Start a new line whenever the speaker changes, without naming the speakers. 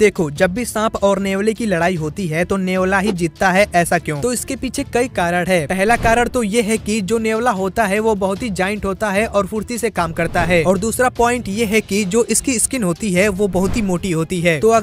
देखो जब भी सांप और नेवले की लड़ाई होती है तो नेवला ही जीतता है ऐसा क्यों तो इसके पीछे कई कारण है पहला कारण तो ये है कि जो नेवला होता है वो बहुत ही जाइंट होता है और फुर्ती से काम करता है और दूसरा पॉइंट ये है कि जो इसकी स्किन होती है वो बहुत ही मोटी होती है तो अगर